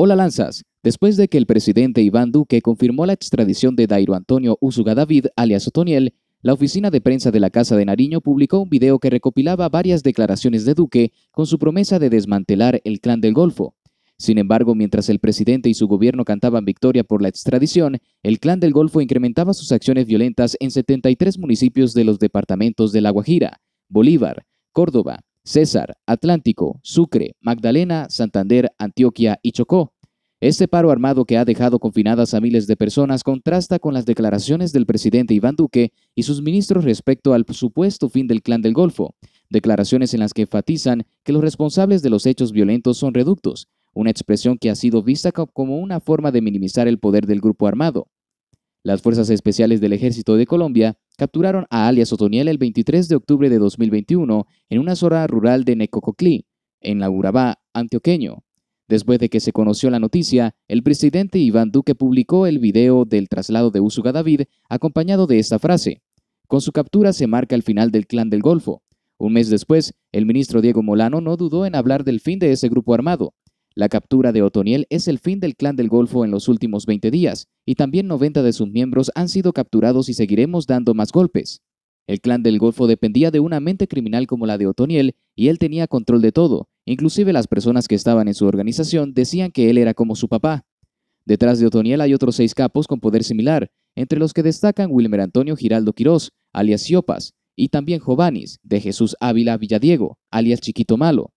Hola Lanzas. Después de que el presidente Iván Duque confirmó la extradición de Dairo Antonio Usuga David, alias Otoniel, la oficina de prensa de la Casa de Nariño publicó un video que recopilaba varias declaraciones de Duque con su promesa de desmantelar el clan del Golfo. Sin embargo, mientras el presidente y su gobierno cantaban victoria por la extradición, el clan del Golfo incrementaba sus acciones violentas en 73 municipios de los departamentos de La Guajira, Bolívar, Córdoba, César, Atlántico, Sucre, Magdalena, Santander, Antioquia y Chocó. Este paro armado que ha dejado confinadas a miles de personas contrasta con las declaraciones del presidente Iván Duque y sus ministros respecto al supuesto fin del Clan del Golfo, declaraciones en las que enfatizan que los responsables de los hechos violentos son reductos, una expresión que ha sido vista como una forma de minimizar el poder del grupo armado. Las fuerzas especiales del Ejército de Colombia capturaron a alias Otoniel el 23 de octubre de 2021 en una zona rural de Necococlí, en la Urabá, antioqueño. Después de que se conoció la noticia, el presidente Iván Duque publicó el video del traslado de Usuga David acompañado de esta frase. Con su captura se marca el final del clan del Golfo. Un mes después, el ministro Diego Molano no dudó en hablar del fin de ese grupo armado, la captura de Otoniel es el fin del clan del Golfo en los últimos 20 días, y también 90 de sus miembros han sido capturados y seguiremos dando más golpes. El clan del Golfo dependía de una mente criminal como la de Otoniel, y él tenía control de todo, inclusive las personas que estaban en su organización decían que él era como su papá. Detrás de Otoniel hay otros seis capos con poder similar, entre los que destacan Wilmer Antonio Giraldo Quirós, alias Ciopas, y también Jovanis, de Jesús Ávila Villadiego, alias Chiquito Malo,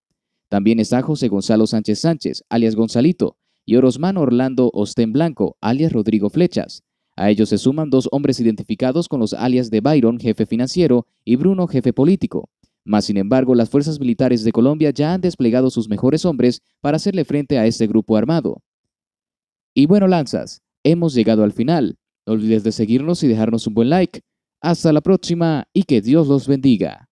también está José Gonzalo Sánchez Sánchez, alias Gonzalito, y Orozmán Orlando Ostén Blanco, alias Rodrigo Flechas. A ellos se suman dos hombres identificados con los alias de Byron, jefe financiero, y Bruno, jefe político. Mas, sin embargo, las fuerzas militares de Colombia ya han desplegado sus mejores hombres para hacerle frente a este grupo armado. Y bueno, lanzas, hemos llegado al final. No olvides de seguirnos y dejarnos un buen like. Hasta la próxima y que Dios los bendiga.